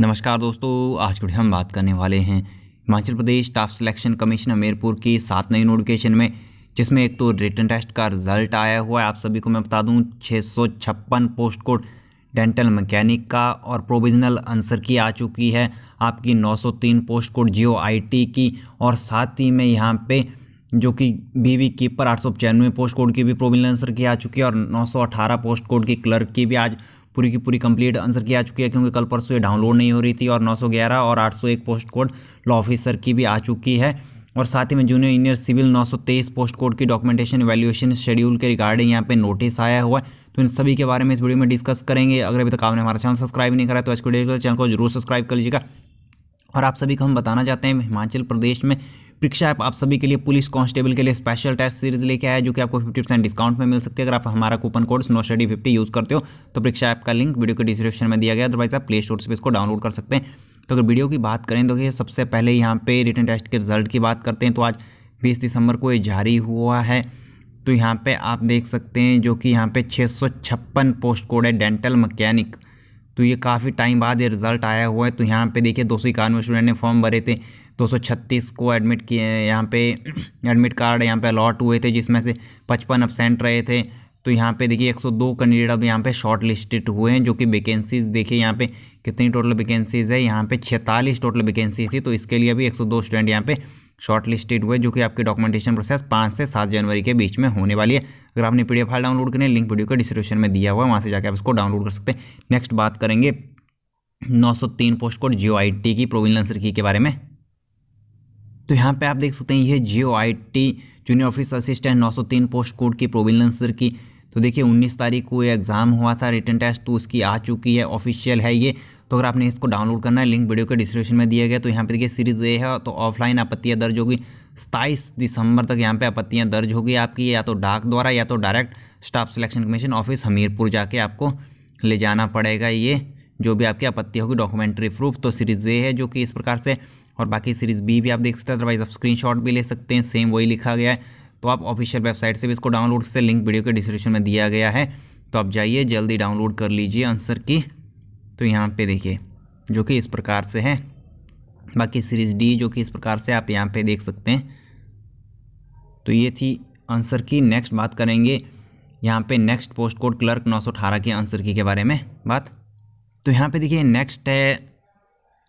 नमस्कार दोस्तों आज के हम बात करने वाले हैं Himachal Pradesh staff selection commission Hamirpur की सात नई नोटिफिकेशन में जिसमें एक तो रिटर्न टेस्ट का रिजल्ट आया हुआ है आप सभी को मैं बता दूं छः पोस्ट कोड डेंटल मैकेनिक का और प्रोविजनल आंसर की आ चुकी है आपकी 903 पोस्ट कोड जियो आई की और साथ ही में यहाँ पे जो कि बीवी कीपर आठ सौ पचानवे पोस्ट कोड की भी प्रोविजनल आंसर की आ चुकी है और 918 पोस्ट कोड की क्लर्क की भी आज पूरी की पूरी कंप्लीट आंसर की आ चुकी है क्योंकि कल परसों ये डाउनलोड नहीं हो रही थी और 911 और 801 पोस्ट कोड लॉ ऑफिसर की भी आ चुकी है और साथ ही में junior engineer civil 923 post code की डॉक्यूमेंटेशन वैल्यूएशन शेड्यूल के रिगार्डिंग यहाँ पे नोटिस आया हुआ है तो इन सभी के बारे में इस वीडियो में डिस्कस करेंगे अगर अभी तक आपने हमारा चैनल सब्सक्राइब नहीं करा तो आज को डेली चैनल को जरूर सब्सक्राइब कर लीजिएगा और आप सभी को हम बताना चाहते हैं हिमाचल प्रदेश में परीक्षा ऐप आप सभी के लिए पुलिस कांस्टेबल के लिए स्पेशल टेस्ट सीरीज लेके आया जो कि आपको 50 परसेंट डिस्काउंट में मिल सकती है अगर आप हमारा coupon code snow study fifty use करते हो तो परीक्षा ऐप का लिंक वीडियो के डिस्क्रिप्शन में दिया गया अदरवाइज आप प्ले स्टोर से इसको डाउनलोड कर सकते हैं तो अगर वीडियो की बात करें तो ये सबसे पहले यहाँ पर रिटर्न टेस्ट के रिजल्ट की बात करते हैं तो आज बीस दिसंबर को ये जारी हुआ है तो यहाँ पर आप देख सकते हैं जो कि यहाँ पर छः पोस्ट कोड है डेंटल मकैनिक तो ये काफ़ी टाइम बाद ये रिज़ल्ट आया हुआ है तो यहाँ पे देखिए दो सौ इक्यानवे स्टूडेंट ने फॉर्म भरे थे दो सौ छत्तीस को एडमिट किए यहाँ पे एडमिट कार्ड यहाँ पे अलॉट हुए थे जिसमें से पचपन एबसेंट रहे थे तो यहाँ पे देखिए 102 कैंडिडेट अब यहाँ पे शॉर्ट लिस्टेड हुए हैं जो कि वैकेंसीज देखिए यहाँ पे कितनी टोटल वैकेंसीज है यहाँ पे 46 टोटल वैकेंसी थी तो इसके लिए अभी 102 स्टूडेंट यहाँ पे शॉर्ट लिस्टेड हुए जो कि आपके डॉक्यूमेंटेशन प्रोसेस पाँच से सात जनवरी के बीच में होने वाली है अगर आपने पी फाइल डाउनलोड करें लिंक वीडियो के डिस्क्रिप्शन में दिया हुआ है वहाँ से जाकर आप इसको डाउनलोड कर सकते हैं नेक्स्ट बात करेंगे नौ post code JOA I T की प्रोविलेंस की के बारे में तो यहाँ पे आप देख सकते हैं ये JOA I T junior office assistant 903 post code की प्रोविलेंसर की तो देखिए 19 तारीख को ये एग्ज़ाम हुआ था रिटर्न टेस्ट तो उसकी आ चुकी है ऑफिशियल है ये तो अगर आपने इसको डाउनलोड करना है लिंक वीडियो के डिस्क्रिप्शन में दिया गया तो यहाँ पे देखिए सीरीज़ ए है तो ऑफलाइन आपत्तियाँ दर्ज होगी सताईस दिसंबर तक यहाँ पे आपत्तियाँ दर्ज होगी आपकी या तो डाक द्वारा या तो direct staff selection commission office Hamirpur जाके आपको ले जाना पड़ेगा ये जो भी आपकी आपत्ति होगी डॉक्यूमेंट्री प्रूफ तो सीरीज़ ए है जो कि इस प्रकार से और बाकी सीरीज़ बी भी आप देख सकते हैं अदरवाइज आप स्क्रीन भी ले सकते हैं सेम वही लिखा गया है तो आप ऑफिशियल वेबसाइट से भी इसको डाउनलोड से लिंक वीडियो के डिस्क्रिप्शन में दिया गया है तो आप जाइए जल्दी डाउनलोड कर लीजिए आंसर की तो यहाँ पे देखिए जो कि इस प्रकार से है बाकी सीरीज डी जो कि इस प्रकार से आप यहाँ पे देख सकते हैं तो ये थी आंसर की नेक्स्ट बात करेंगे यहाँ पे नेक्स्ट पोस्ट कोड क्लर्क नौ के आंसर की के बारे में बात तो यहाँ पे देखिए नेक्स्ट है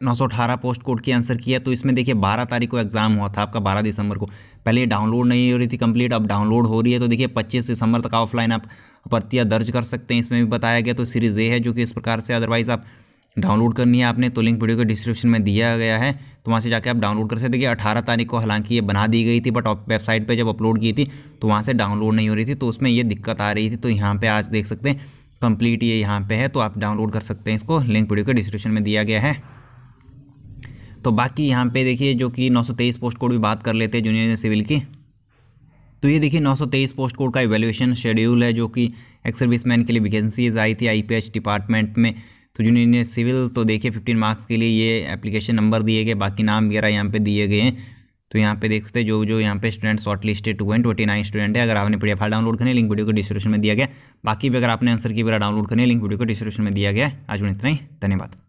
918 पोस्ट कोड की आंसर किया तो इसमें देखिए 12 तारीख को एग्ज़ाम हुआ था आपका 12 दिसंबर को पहले डाउनलोड नहीं हो रही थी कंप्लीट अब डाउनलोड हो रही है तो देखिए 25 दिसंबर तक ऑफलाइन आप भर्तियाँ दर्ज कर सकते हैं इसमें भी बताया गया तो सीरीज़ ए है जो कि इस प्रकार से अदरवाइज़ आप डाउनलोड करनी है आपने तो लिंक वीडियो के डिस्क्रिप्शन में दिया गया है तो वहाँ से जाकर आप डाउनलोड कर सकते देखिए अठारह तारीख को हालांकि ये बना दी गई थी बट वेबसाइट पर जब अपलोड की थी तो वहाँ से डाउनलोड नहीं हो रही थी तो उसमें ये दिक्कत आ रही थी तो यहाँ पर आज देख सकते हैं कंप्लीट ये यहाँ पर है तो आप डाउनलोड कर सकते हैं इसको लिंक वीडियो के डिस्क्रिप्शन में दिया गया है तो बाकी यहाँ पे देखिए जो कि 923 पोस्ट कोड भी बात कर लेते हैं जूनियर सिविल की तो ये देखिए 923 पोस्ट कोड का एवेल्यूशन शेड्यूल है जो कि एक्स मैन के लिए वैकेंसीज आई थी आईपीएच डिपार्टमेंट में तो जूनियर इंजीनियर सिविल तो देखिए फिफ्टीन मार्क्स के लिए ये एप्लीकेशन नंबर दिए गए बाकी नाम वगैरह यहाँ पर दिए गए हैं तो यहाँ पे देखते हैं जो जो यहाँ पे स्टूडेंट शॉर्ट लिस्टेड हुए हैं ट्वेंटी नाइन स्टूडेंट है अगर आपने पी डाउनलोड करें लिंक वीडियो को डिस्क्रिप्शन में दिया गया बाकी भी अगर आपने आंसर की वगैरह डाउनलोड करें लिंक वीडियो को डिस्क्रिप्शन में दिया गया आज उन्हें इतना ही धन्यवाद